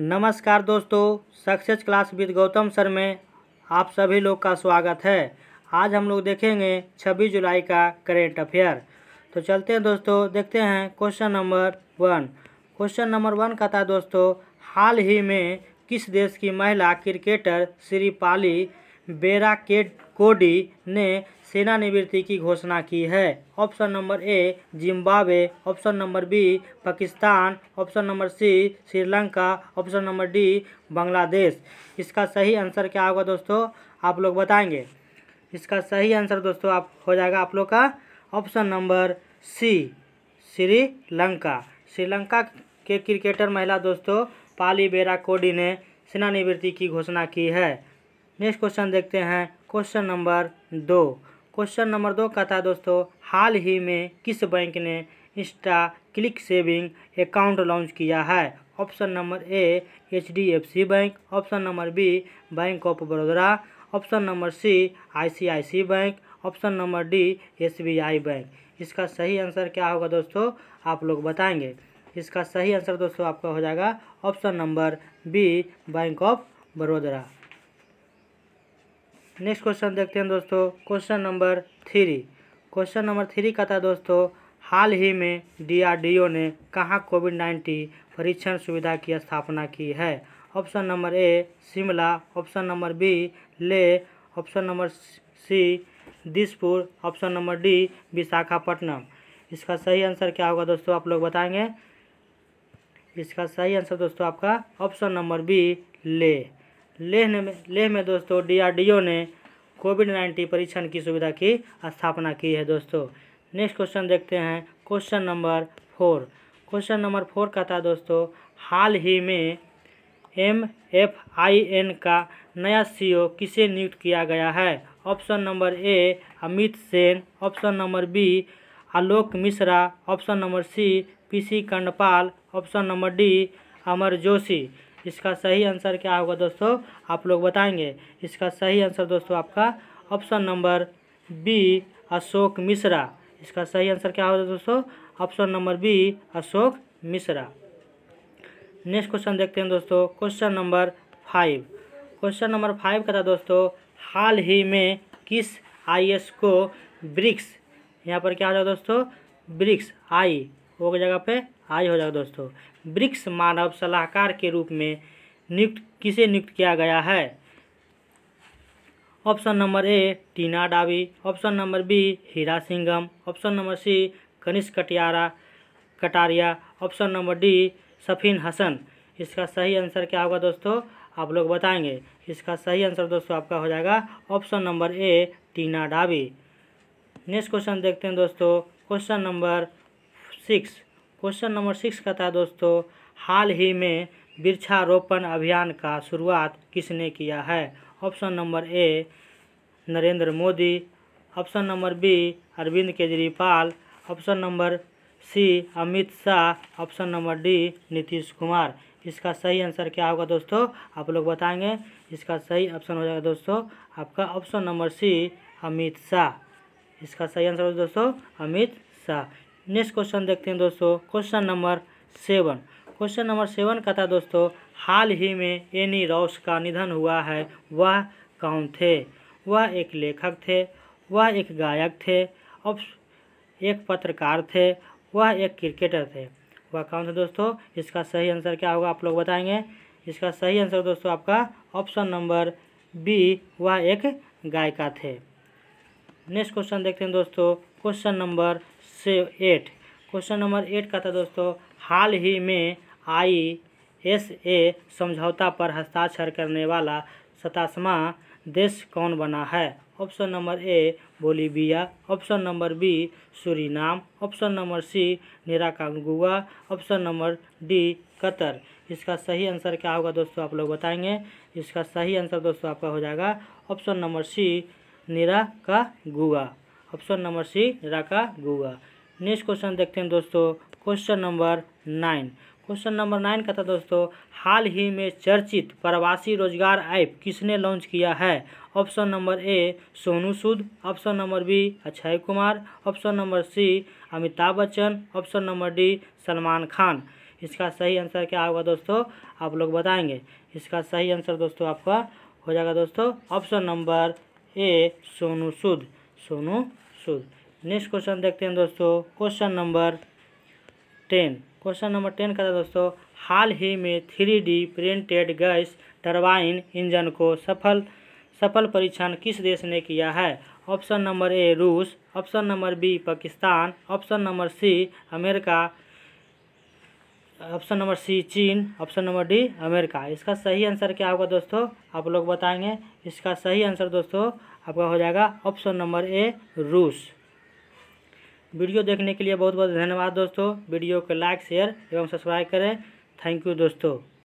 नमस्कार दोस्तों success class with Gautam sir में आप सभी लोग का स्वागत है आज हम लोग देखेंगे 26 जुलाई का करेंट अफेयर तो चलते हैं दोस्तों देखते हैं question number one question number one का था दोस्तों हाल ही में किस देश की महिला क्रिकेटर श्रीपाली बेराकेट कोडी ने सेनानिवृत्ति की घोषणा की है ऑप्शन नंबर ए Zimbabwe option number B Pakistan option number सी Sri Lanka option number D Bangladesh इसका सही आंसर क्या होगा दोस्तों आप लोग बताएंगे इसका सही आंसर दोस्तों आप हो जाएगा आप लोग का ऑप्शन नंबर सी श्रीलंका श्रीलंका के क्रिकेटर महिला दोस्तों पाली बेरा कोडी ने सेनानिवृत्ति की घोषणा की है नेक्स्ट क्वेश्चन देखते हैं क्वेश्चन नंबर दो क्वेश्चन नंबर दो का था दोस्तों हाल ही में किस बैंक ने insta click saving account launch किया है option number A H D F C bank option number B bank of Baroda option number C ICIC bank option number D SBI bank इसका सही आंसर क्या होगा दोस्तों आप लोग बताएंगे इसका सही आंसर दोस्तों आपका हो जाएगा option number B bank of Vadodara next question देखते हैं दोस्तों question number three question number three का था दोस्तों हाल ही में डीआरडीओ ने कहाँ कोविड नाइन्टीन परीक्षण सुविधा की स्थापना की है option number A Shimla option number B Leh option number C Dispur option number D Visakhapatnam इसका सही आंसर क्या होगा दोस्तों आप लोग बताएंगे इसका सही आंसर दोस्तों आपका ऑप्शन नंबर बी ले लेह में लेह में दोस्तों डीआरडीओ ने कोविड नाइन्टीन परीक्षण की सुविधा की स्थापना की है दोस्तों नेक्स्ट क्वेश्चन देखते हैं question number four question number four का था दोस्तों हाल ही में एम एफ आई एन का नया सीईओ किसे नियुक्त किया गया है option number A Amit Sen option number B Alok Mishra option number C PC Kandpal option number D Amar Joshi इसका सही आंसर क्या होगा दोस्तों आप लोग बताएंगे इसका सही आंसर दोस्तों आपका option number B Ashok Mishra इसका सही आंसर क्या होगा दोस्तों option number B Ashok Mishra next question देखते हैं दोस्तों question number five question number five का था दोस्तों हाल ही में किस आई को ब्रिक्स यहाँ पर क्या हो जाएगा दोस्तों ब्रिक्स आई हो जगह पे आज हो जाएगा दोस्तों ब्रिक्स मानव सलाहकार के रूप में नियुक्त किसे नियुक्त किया गया है option number A Tina Dabi option number B Hira Singam option number C Kanishk Katiyara Kataria option number D Safin Hasan इसका सही आंसर क्या होगा दोस्तों आप लोग बताएंगे इसका सही आंसर दोस्तों आपका हो जाएगा ऑप्शन नंबर ए टीना डावी नेक्स्ट क्वेश्चन देखते हैं दोस्तों question number six question number six का था दोस्तों हाल ही में वृक्षारोपण अभियान का शुरुआत किसने किया है option number A Narendra Modi option number B Arvind Kejriwal option number C Amit Shah option number D Nitish Kumar इसका सही आंसर क्या होगा दोस्तों आप लोग बताएंगे इसका सही ऑप्शन हो जाएगा दोस्तों आपका option number C Amit Shah इसका सही आंसर होगा दोस्तों अमित शाह नेक्स्ट क्वेश्चन देखते हैं दोस्तों question number seven question number seven का था दोस्तों हाल ही में एनी रॉस का निधन हुआ है वह कौन थे वह एक लेखक थे वह एक गायक थे और एक पत्रकार थे वह एक क्रिकेटर थे वह कौन थे दोस्तों इसका सही आंसर क्या होगा आप लोग बताएंगे इसका सही आंसर दोस्तों आपका ऑप्शन नंबर बी वह एक गायिका थे नेक्स्ट क्वेश्चन देखते हैं दोस्तों क्वेश्चन नंबर से एट क्वेश्चन नंबर एट का था दोस्तों हाल ही में आई एस ए समझौता पर हस्ताक्षर करने वाला सतासवा देश कौन बना है option number A Bolivia option number B Suriname option number C Nicaragua option number D Qatar इसका सही आंसर क्या होगा दोस्तों आप लोग बताएंगे इसका सही आंसर दोस्तों आपका हो जाएगा ऑप्शन नंबर सी Nicaragua option number C राका राकागुआ नेक्स्ट क्वेश्चन देखते हैं दोस्तों question number nine question number nine का था दोस्तों हाल ही में चर्चित प्रवासी रोजगार ऐप किसने लॉन्च किया है option number A Sonu Sood option number B Akshay Kumar option number C Amitabh Bachchan option number D Salman Khan इसका सही आंसर क्या होगा दोस्तों आप लोग बताएंगे इसका सही आंसर दोस्तों आपका हो जाएगा दोस्तों option number A Sonu Sood Sonu Sood next question देखते हैं दोस्तों question number ten question number ten का था दोस्तों हाल ही में three D printed gas turbine engine को सफल सफल परीक्षण किस देश ने किया है ऑप्शन नंबर ए रूस option number B Pakistan option number C America option number C चीन ऑप्शन नंबर डी अमेरिका इसका सही आंसर क्या होगा दोस्तों आप लोग बताएंगे इसका सही आंसर दोस्तों आपका हो जाएगा ऑप्शन नंबर ए रूस वीडियो देखने के लिए बहुत बहुत धन्यवाद दोस्तों वीडियो को लाइक शेयर एवं सब्सक्राइब करें थैंक यू दोस्तों